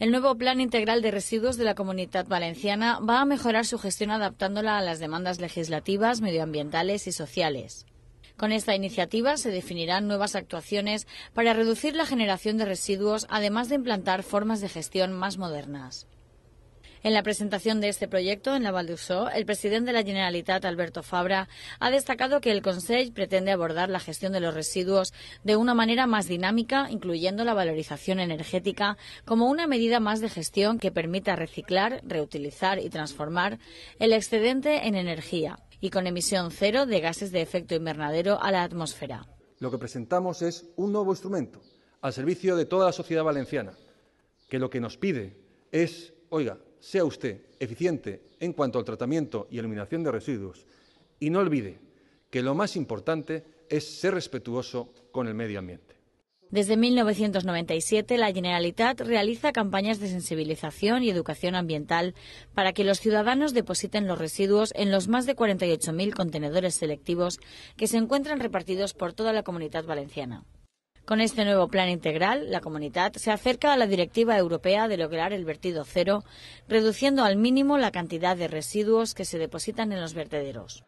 El nuevo Plan Integral de Residuos de la Comunidad Valenciana va a mejorar su gestión adaptándola a las demandas legislativas, medioambientales y sociales. Con esta iniciativa se definirán nuevas actuaciones para reducir la generación de residuos, además de implantar formas de gestión más modernas. En la presentación de este proyecto en la Val el presidente de la Generalitat, Alberto Fabra, ha destacado que el Consejo pretende abordar la gestión de los residuos de una manera más dinámica, incluyendo la valorización energética como una medida más de gestión que permita reciclar, reutilizar y transformar el excedente en energía y con emisión cero de gases de efecto invernadero a la atmósfera. Lo que presentamos es un nuevo instrumento al servicio de toda la sociedad valenciana, que lo que nos pide es, oiga, sea usted eficiente en cuanto al tratamiento y eliminación de residuos y no olvide que lo más importante es ser respetuoso con el medio ambiente. Desde 1997, la Generalitat realiza campañas de sensibilización y educación ambiental para que los ciudadanos depositen los residuos en los más de 48.000 contenedores selectivos que se encuentran repartidos por toda la comunidad valenciana. Con este nuevo plan integral, la comunidad se acerca a la directiva europea de lograr el vertido cero, reduciendo al mínimo la cantidad de residuos que se depositan en los vertederos.